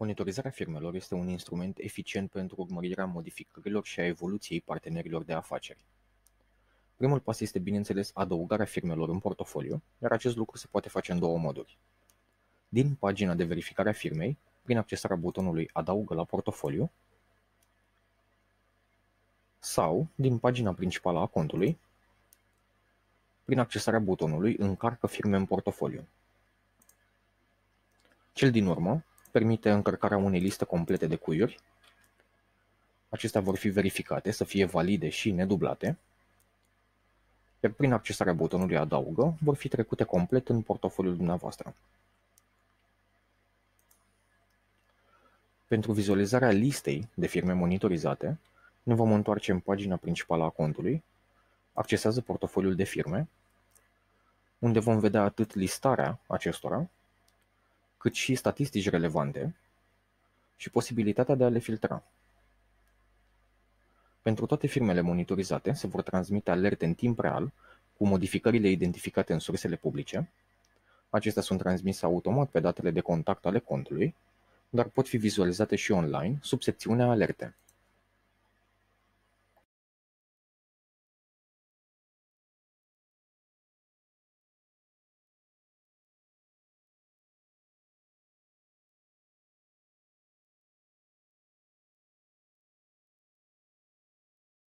Monitorizarea firmelor este un instrument eficient pentru urmărirea modificărilor și a evoluției partenerilor de afaceri. Primul pas este, bineînțeles, adăugarea firmelor în portofoliu, iar acest lucru se poate face în două moduri. Din pagina de verificare a firmei, prin accesarea butonului Adaugă la portofoliu, sau din pagina principală a contului, prin accesarea butonului Încarcă firme în portofoliu. Cel din urmă permite încărcarea unei liste complete de cuiuri. Acestea vor fi verificate să fie valide și nedublate, iar prin accesarea butonului Adaugă vor fi trecute complet în portofoliul dumneavoastră. Pentru vizualizarea listei de firme monitorizate, ne vom întoarce în pagina principală a contului, accesează portofoliul de firme, unde vom vedea atât listarea acestora, cât și statistici relevante și posibilitatea de a le filtra. Pentru toate firmele monitorizate se vor transmite alerte în timp real cu modificările identificate în sursele publice. Acestea sunt transmise automat pe datele de contact ale contului, dar pot fi vizualizate și online sub secțiunea Alerte.